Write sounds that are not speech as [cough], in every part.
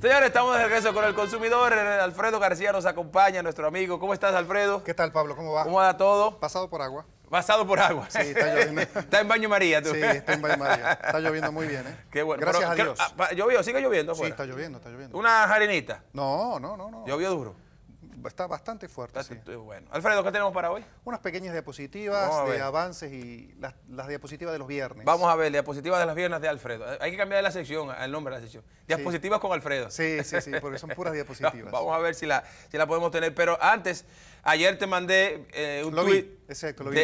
Señores, estamos de regreso con el consumidor. Alfredo García nos acompaña, nuestro amigo. ¿Cómo estás, Alfredo? ¿Qué tal, Pablo? ¿Cómo va? ¿Cómo va todo? Pasado por agua. Pasado por agua. Sí, está lloviendo. [laughs] está en baño María, tú. Sí, está en baño María. Está lloviendo muy bien, ¿eh? Qué bueno. Gracias a Dios. Ah, ¿Llovió? ¿Sigue lloviendo? Afuera? Sí, está lloviendo, está lloviendo. ¿Una jarinita? No, no, no. no. ¿Llovió duro? Está bastante fuerte. Eh, bueno. Alfredo, ¿qué tenemos para hoy? Unas pequeñas diapositivas de avances y las, diapositivas de los viernes. Vamos a ver, diapositivas de los viernes de Alfredo. Eh, hay que cambiar la sección, el nombre de la sección. Diapositivas con Alfredo. Sí, sí, sí, porque son puras [laughs] diapositivas. Vamos a ver si la, la podemos tener. Pero antes, ayer te mandé eh, un tweet. lo vi,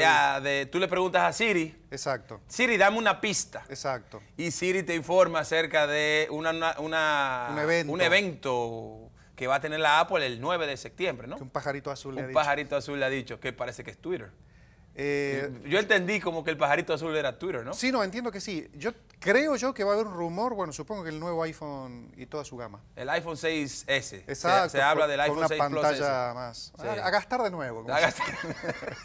de, tú le preguntas a Siri. Exacto. Siri, dame una pista. Exacto. Y Siri te informa acerca de una, un evento. Un evento que va a tener la Apple el 9 de septiembre, ¿no? un pajarito azul le ha dicho. Un pajarito azul le ha dicho, que parece que es Twitter. Eh, yo entendí como que el pajarito azul era Twitter, ¿no? Sí, no, entiendo que sí. Yo creo yo que va a haber un rumor, bueno, supongo que el nuevo iPhone y toda su gama. El iPhone 6S. Exacto. Se, habla del iPhone una pantalla Plus más. A, gastar de nuevo. A gastar. [laughs]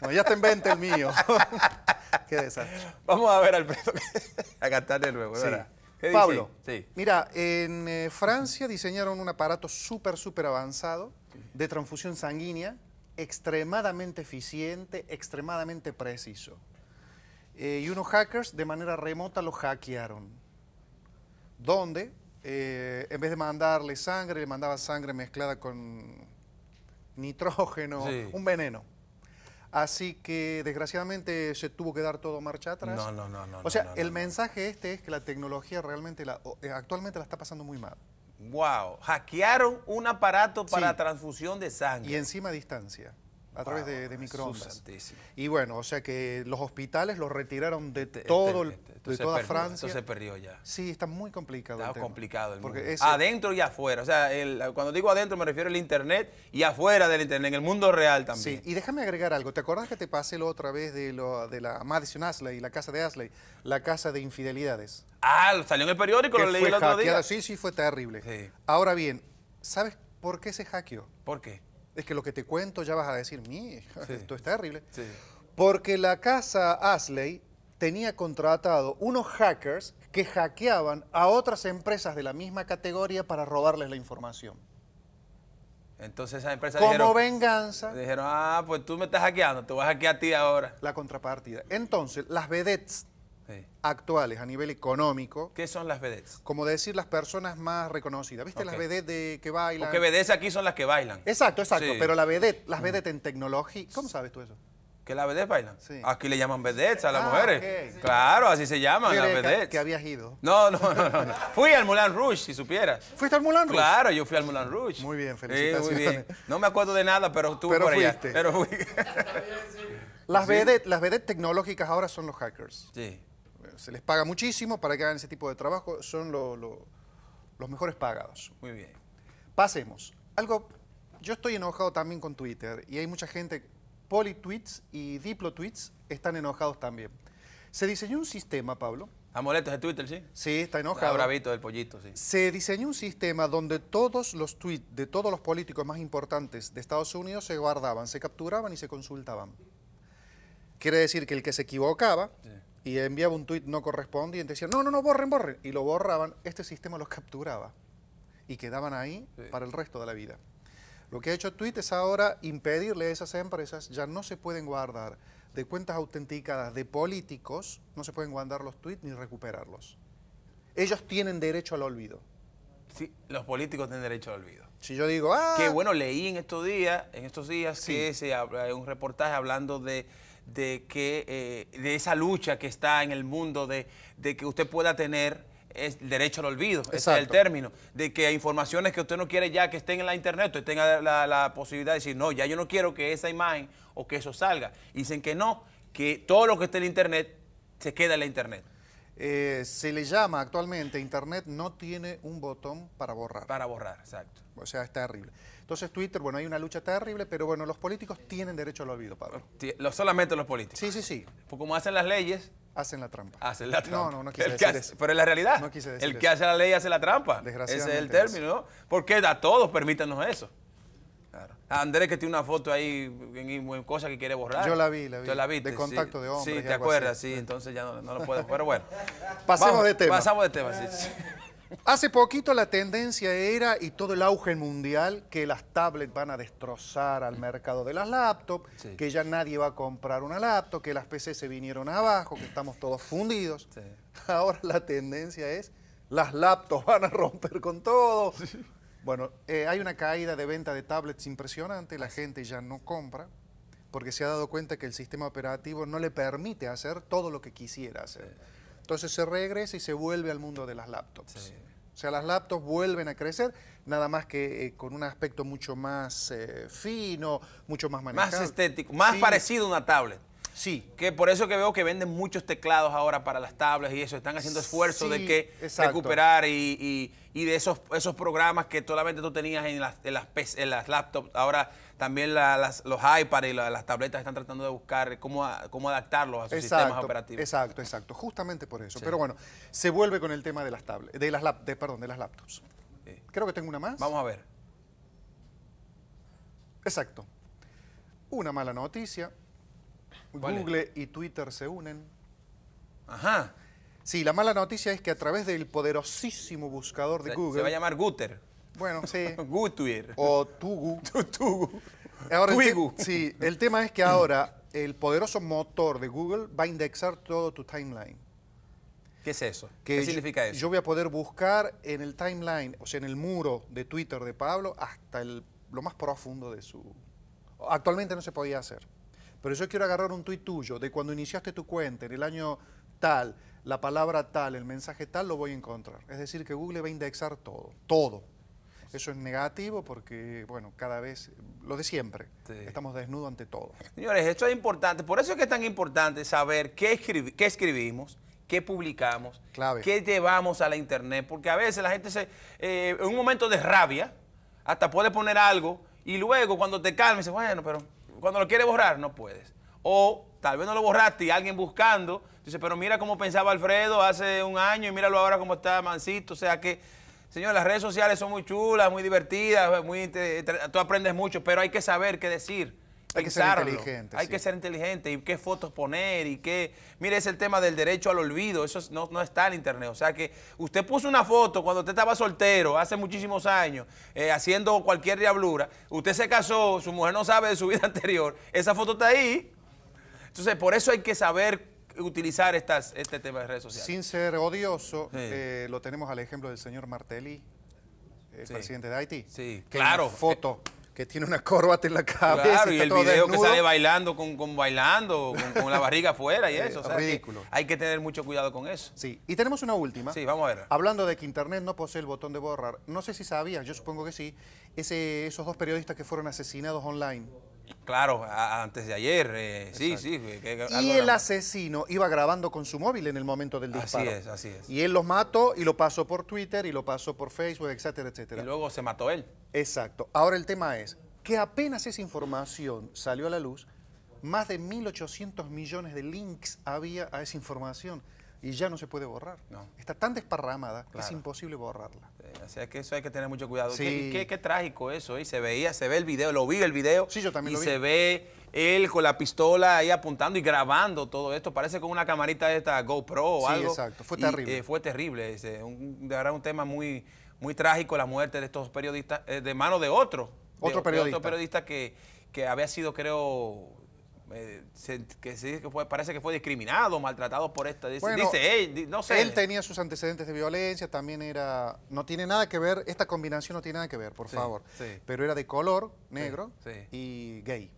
bueno, ya está en venta el mío. [laughs] Qué desastre. Vamos a ver, Alberto. [laughs] a gastar de nuevo, ¿verdad? Pablo, mira, en eh, Francia diseñaron un aparato súper, súper avanzado de transfusión sanguínea, extremadamente eficiente, extremadamente preciso. Eh, y unos hackers de manera remota lo hackearon, donde eh, en vez de mandarle sangre, le mandaba sangre mezclada con nitrógeno, un veneno. Así que desgraciadamente se tuvo que dar todo marcha atrás. No, no, no, O sea, el mensaje este es que la tecnología realmente eh, actualmente la está pasando muy mal. Wow, hackearon un aparato para transfusión de sangre. Y encima a distancia a través de, microondas. Y bueno, o sea que los hospitales los retiraron de este, este, todo, este, toda Francia. eso se perdió ya. Sí, está muy complicado. complicado el mundo. Adentro y afuera. O sea, cuando digo adentro me refiero al internet y afuera del internet, en el mundo real también. Sí, y déjame agregar algo. ¿Te acordás que te pasé lo otra vez de, lo, de la Madison Ashley, la casa de Ashley, la casa de infidelidades? Ah, salió en el periódico, lo leí el otro día. Sí, sí, fue terrible. Ahora bien, ¿sabes por qué se hackeó? ¿Por qué? es que lo que te cuento ya vas a decir, mi esto es terrible. Porque la casa Ashley tenía contratado unos hackers que hackeaban a otras empresas de la misma categoría para robarles la información. Entonces esas empresa Como venganza. Dijeron, ah, pues tú me estás hackeando, te vas a hackear a ti ahora. La contrapartida. Entonces, las vedettes actuales a nivel económico. ¿Qué son las vedettes? Como decir las personas más reconocidas. ¿Viste las vedettes de que bailan? Porque vedettes aquí son las que bailan. Exacto, exacto. Pero la las mm. vedettes en tecnología. ¿Cómo sabes tú eso? ¿Que las vedettes bailan? Aquí le llaman vedettes a las ah, mujeres. Claro, así se llaman las vedettes. Que, habías ido. No, no, no, [laughs] Fui al Moulin Rouge, si supieras. ¿Fuiste al Mulan Rouge? Claro, yo fui al Moulin Rouge. Muy bien, felicitaciones. No me acuerdo de nada, pero estuve por fuiste. Las, [laughs] las vedettes tecnológicas ahora son los hackers. Sí se les paga muchísimo para que hagan ese tipo de trabajo, son los mejores pagados. Muy bien. Pasemos. Algo, yo estoy enojado también con Twitter y hay mucha gente, Politweets y Diplotweets están enojados también. Se diseñó un sistema, Pablo. A de Twitter, ¿sí? Sí, está enojado. Está bravito del pollito, sí. Se diseñó un sistema donde todos los tweets de todos los políticos más importantes de Estados Unidos se guardaban, se capturaban y se consultaban. Quiere decir que el que se equivocaba sí y enviaba un tuit no correspondiente, decía, no, no, no, borren, borren. Y lo borraban, este sistema los capturaba y quedaban ahí para el resto de la vida. Lo que ha hecho Twitter es ahora impedirle a esas empresas, ya no se pueden guardar de cuentas autenticadas de políticos, no se pueden guardar los tweets ni recuperarlos. Ellos tienen derecho al olvido. Sí, los políticos tienen derecho al olvido. Si yo digo, ah... qué bueno, leí en estos días, en estos días sí. que se, un reportaje hablando de de, que, eh, de esa lucha que está en el mundo de, que usted pueda tener el derecho al olvido, ese es el término, de que informaciones que usted no quiere ya que estén en la internet, usted tenga la, posibilidad de decir, no, ya yo no quiero que esa imagen o que eso salga. dicen que no, que todo lo que esté en internet se queda en la internet. Eh, se le llama actualmente, Internet no tiene un botón para borrar. Para borrar, exacto. O sea, es terrible. Entonces Twitter, bueno, hay una lucha terrible, pero bueno, los políticos tienen derecho al olvido, Pablo. Lo, solamente los políticos. Sí, sí, sí. Porque como hacen las leyes... Hacen la trampa. Hacen la trampa. No, no, no quise decir eso. Pero es la realidad. El que hace la ley hace la trampa. Desgraciadamente. Ese es el término, ¿no? Porque a todos permítanos eso. Andrés que tiene una foto ahí cosa que quiere borrar. Yo la vi, la vi. de contacto de hombre. Sí, te acuerdas, sí, entonces ya no, lo puedo. Pero bueno. [laughs] pasamos de tema. Pasamos de tema, [laughs] Hace poquito la tendencia era y todo el auge mundial que las tablets van a destrozar al mercado de las laptops, que ya nadie va a comprar una laptop, que las PC se vinieron abajo, que estamos todos fundidos. [laughs] Ahora la tendencia es las laptops van a romper con todo. Bueno, eh, hay una caída de venta de tablets impresionante, la gente ya no compra porque se ha dado cuenta que el sistema operativo no le permite hacer todo lo que quisiera hacer. Entonces se regresa y se vuelve al mundo de las laptops. O sea, las laptops vuelven a crecer, nada más que eh, con un aspecto mucho más eh, fino, mucho más manejable. Más estético, más parecido a una tablet. Sí. Que por eso que veo que venden muchos teclados ahora para las tablets y eso. Están haciendo esfuerzo de que recuperar y, de esos, esos programas que solamente tú tenías en las, en las, laptops. Ahora también los iPads y las tabletas están tratando de buscar cómo, cómo adaptarlos a sus sistemas operativos. Exacto, exacto. Justamente por eso. Pero bueno, se vuelve con el tema de las tablets, de las perdón, las laptops. Creo que tengo una más. Vamos a ver. Exacto. Una mala noticia, Google y Twitter se unen. Ajá. Sí, la mala noticia es que a través del poderosísimo buscador de Google... Se va a llamar Guter. Bueno, sí. [laughs] Gutuir. O Tugu. [laughs] Tugu. El sí, el tema es que ahora el poderoso motor de Google va a indexar todo tu timeline. ¿Qué es eso? ¿Qué significa eso? Yo voy a poder buscar en el timeline, o sea, en el muro de Twitter de Pablo, hasta el, lo más profundo de su... Actualmente no se podía hacer. Pero eso quiero agarrar un tuit tuyo de cuando iniciaste tu cuenta en el año tal, la palabra tal, el mensaje tal, lo voy a encontrar. Es decir, que Google va a indexar todo, todo. Eso es negativo porque, bueno, cada vez, lo de siempre, estamos desnudos ante todo. Señores, esto es importante, por eso es que es tan importante saber qué, escribimos, qué publicamos, qué llevamos a la internet, porque a veces la gente se, eh, en un momento de rabia, hasta puede poner algo y luego cuando te calmes, bueno, pero cuando lo quiere borrar, no puedes. O tal vez no lo borraste y alguien buscando, dice, pero mira cómo pensaba Alfredo hace un año y míralo ahora cómo está mansito O sea que, señor, las redes sociales son muy chulas, muy divertidas, muy, tú aprendes mucho, pero hay que saber qué decir hay Que ser inteligente, hay que ser inteligente y qué fotos poner y qué... Mire, es el tema del derecho al olvido, eso no, está en internet. O sea que usted puso una foto cuando usted estaba soltero, hace muchísimos años, eh, haciendo cualquier diablura, usted se casó, su mujer no sabe de su vida [laughs] anterior, esa foto está ahí. Entonces, por eso hay que saber utilizar este tema de redes sociales. Sin ser odioso, eh, lo tenemos al ejemplo del señor Martelli, el presidente de Haití. Sí, claro. foto. Eh, que tiene una corbata en la cabeza. Claro, y, el video que sale bailando, con, bailando, con, la barriga afuera y eso. es ridículo. hay que tener mucho cuidado con eso. Sí, y tenemos una última. Sí, vamos a ver. Hablando de que Internet no posee el botón de borrar, no sé si sabías, yo supongo que sí, ese, esos dos periodistas que fueron asesinados online. Claro, antes de ayer, eh, sí, sí. y el asesino iba grabando con su móvil en el momento del disparo. Así es, así es. Y él los mató y lo pasó por Twitter y lo pasó por Facebook, etcétera, etcétera. Y luego se mató él. Exacto. Ahora el tema es que apenas esa información salió a la luz, más de 1.800 millones de links había a esa información y ya no se puede borrar. No. Está tan desparramada que es imposible borrarla. Eh, o así es que eso hay que tener mucho cuidado. ¿Qué, trágico eso, y ¿eh? se veía, se ve el video, lo vi el video. Sí, yo también lo vi. Y se ve él con la pistola ahí apuntando y grabando todo esto, parece con una camarita de esta GoPro o algo. Sí, exacto, fue terrible. Eh, fue terrible, un, de verdad un tema muy, muy trágico la muerte de estos periodistas, de mano de otro. Otro periodista. otro periodista que, que había sido, creo, que parece que fue discriminado, maltratado por esta. Dice, él, no sé. Él tenía sus antecedentes de violencia, también era. No tiene nada que ver, esta combinación no tiene nada que ver, por favor. Pero era de color negro y gay.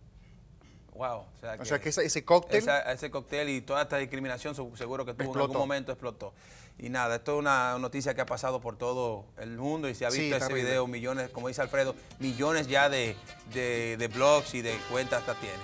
Wow. O sea, que, ese, cóctel. ese cóctel y toda esta discriminación seguro que tuvo en algún momento explotó. Y nada, esto es una noticia que ha pasado por todo el mundo y se ha visto ese video, millones, como dice Alfredo, millones ya de, de, blogs y de cuentas hasta tiene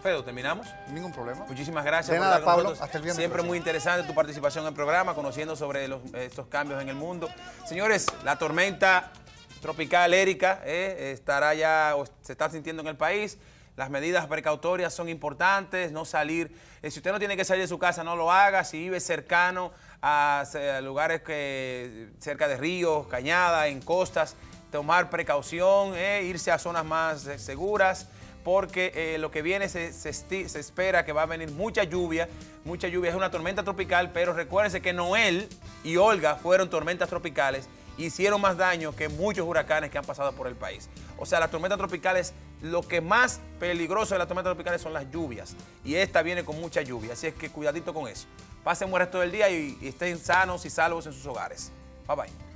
Fedo, ¿terminamos? Ningún problema. Muchísimas gracias. De Pablo. Hasta el viernes. Siempre muy interesante tu participación en el programa, conociendo sobre estos cambios en el mundo. Señores, la tormenta tropical Erika eh, estará ya o se está sintiendo en el país. Las medidas precautorias son importantes, no salir. Eh, si usted no tiene que salir de su casa, no lo haga. Si vive cercano a, eh, lugares que cerca de ríos, cañadas, en costas, tomar precaución, irse a zonas más seguras porque eh, lo que viene se, espera que va a venir mucha lluvia, mucha lluvia, es una tormenta tropical, pero recuérdense que Noel y Olga fueron tormentas tropicales, hicieron más daño que muchos huracanes que han pasado por el país. O sea, las tormentas tropicales, lo que más peligroso de las tormentas tropicales son las lluvias, y esta viene con mucha lluvia, así es que cuidadito con eso. Pasen buen resto del día y, y estén sanos y salvos en sus hogares. Bye bye.